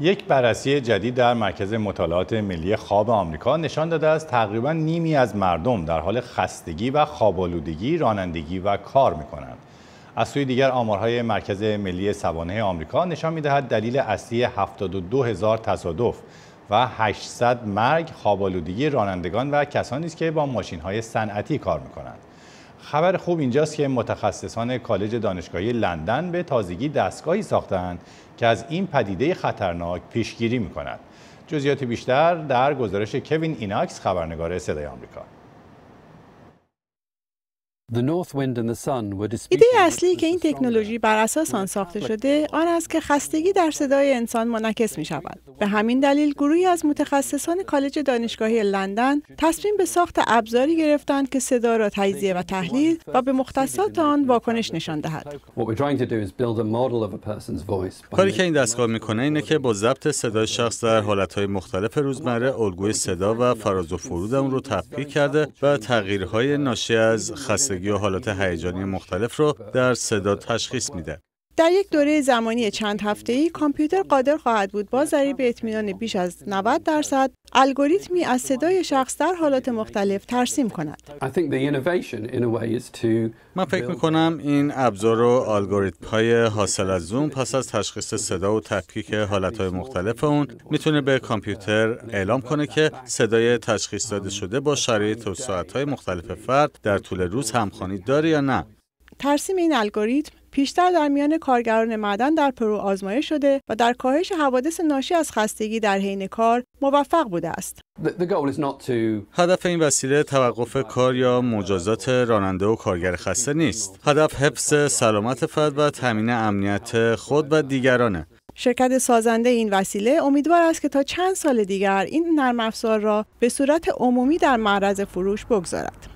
یک بررسی جدید در مرکز مطالعات ملی خواب آمریکا نشان داده است تقریبا نیمی از مردم در حال خستگی و خوابالودگی، رانندگی و کار کنند. از سوی دیگر آمارهای مرکز ملی سوانه آمریکا نشان میدهد دلیل اصلی 72 هزار تصادف و 800 مرگ خوابالودگی رانندگان و کسانی است که با های صنعتی کار کنند. خبر خوب اینجاست که متخصصان کالج دانشگاهی لندن به تازگی دستگاهی ساختند که از این پدیده خطرناک پیشگیری میکند. جزئیات بیشتر در گزارش کوین ایناکس خبرنگار صدای آمریکا. ایده اصلی که این تکنولوژی بر اساس آن ساخته شده آن است که خستگی در صدای انسان منعکس می شود. به همین دلیل گروهی از متخصصان کالج دانشگاهی لندن تصمیم به ساخت ابزاری گرفتند که صدا را تجزیه و تحلیل و به مختصات آن واکنش نشان دهد. کاری که این دستگاه میکنه اینه که با ضبط صدای شخص در حالتهای مختلف روزمره الگوی صدا و فراز و فرود اون رو تفکیک کرده و تغییرهای ناشی از خستگی و حالات هیجانی مختلف رو در صدا تشخیص میده در یک دوره زمانی چند هفته ای کامپیوتر قادر خواهد بود با ضریب اطمینان بیش از 90 درصد الگوریتمی از صدای شخص در حالات مختلف ترسیم کند. من فکر میکنم این ابزار و الگوریتم های حاصل از زوم پس از تشخیص صدا و تفکیک حالت های مختلف اون میتونه به کامپیوتر اعلام کنه که صدای تشخیص داده شده با شرایط و ساعت های مختلف فرد در طول روز همخوانی داره یا نه. ترسیم این الگوریتم پیشتر در میان کارگران معدن در پرو آزمایش شده و در کاهش حوادث ناشی از خستگی در حین کار موفق بوده است. هدف این وسیله توقف کار یا مجازات راننده و کارگر خسته نیست. هدف حفظ سلامت فرد و تامین امنیت خود و دیگرانه. شرکت سازنده این وسیله امیدوار است که تا چند سال دیگر این نرم افزار را به صورت عمومی در معرض فروش بگذارد.